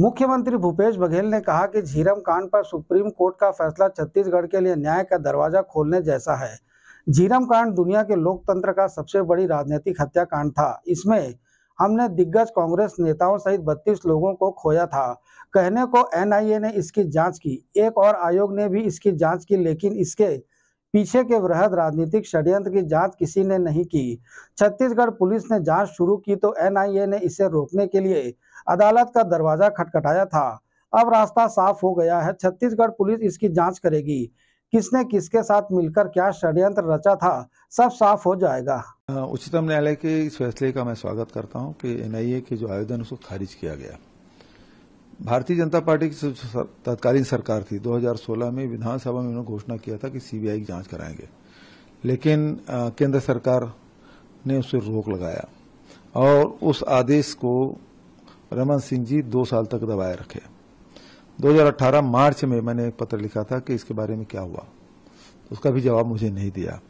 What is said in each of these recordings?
मुख्यमंत्री भूपेश बघेल ने कहा कि झीरम कांड पर सुप्रीम कोर्ट का फैसला छत्तीसगढ़ के लिए न्याय का दरवाजा खोलने जैसा है झीरम कांड दुनिया के लोकतंत्र का सबसे बड़ी राजनीतिक हत्याकांड था इसमें हमने दिग्गज कांग्रेस नेताओं सहित 32 लोगों को खोया था कहने को एनआईए ने इसकी जांच की एक और आयोग ने भी इसकी जांच की लेकिन इसके पीछे के वृहद राजनीतिक षड्यंत्र की जांच किसी ने नहीं की छत्तीसगढ़ पुलिस ने जांच शुरू की तो एनआईए ने इसे रोकने के लिए अदालत का दरवाजा खटखटाया था अब रास्ता साफ हो गया है छत्तीसगढ़ पुलिस इसकी जांच करेगी किसने किसके साथ मिलकर क्या षड्यंत्र रचा था सब साफ हो जाएगा उच्चतम न्यायालय के इस फैसले का मैं स्वागत करता हूं कि एनआईए के जो आवेदन उसको खारिज किया गया भारतीय जनता पार्टी की तत्कालीन सरकार थी 2016 में विधानसभा में उन्होंने घोषणा किया था कि सीबीआई की जांच कराएंगे लेकिन केंद्र सरकार ने उसे रोक लगाया और उस आदेश को रमन सिंह जी दो साल तक दबाए रखे 2018 मार्च में मैंने एक पत्र लिखा था कि इसके बारे में क्या हुआ तो उसका भी जवाब मुझे नहीं दिया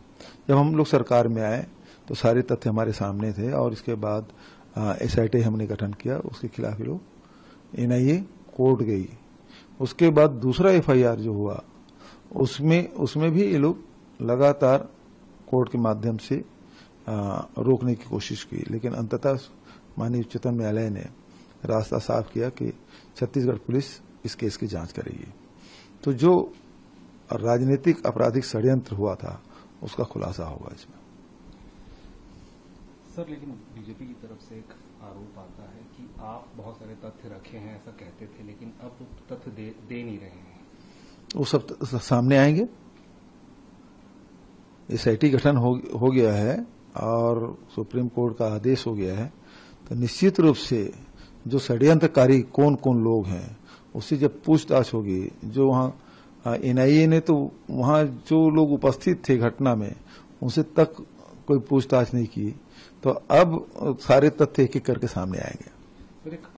जब हम लोग सरकार में आए तो सारे तथ्य हमारे सामने थे और इसके बाद एसआईटी हमने गठन किया उसके खिलाफ लोग एनआईए कोर्ट गई उसके बाद दूसरा एफआईआर जो हुआ उसमें उसमें भी ये लोग लगातार कोर्ट के माध्यम से आ, रोकने की कोशिश की लेकिन अंततः माननीय उच्चतम न्यायालय ने रास्ता साफ किया कि छत्तीसगढ़ पुलिस इस केस की जांच करेगी तो जो राजनीतिक आपराधिक षड्यंत्र हुआ था उसका खुलासा होगा इसमें सर लेकिन बीजेपी की तरफ से एक आरोप आता है कि आप बहुत सारे तथ्य रखे हैं ऐसा कहते थे लेकिन अब तथ्य दे, दे नहीं रहे हैं वो सब सामने आएंगे एस आई गठन हो, हो गया है और सुप्रीम कोर्ट का आदेश हो गया है तो निश्चित रूप से जो षड्यंत्रकारी कौन कौन लोग हैं उससे जब पूछताछ होगी जो वहाँ एनआईए ने तो वहाँ जो लोग उपस्थित थे घटना में उनसे तक कोई पूछताछ नहीं की तो अब सारे तथ्य एक एक करके सामने आएंगे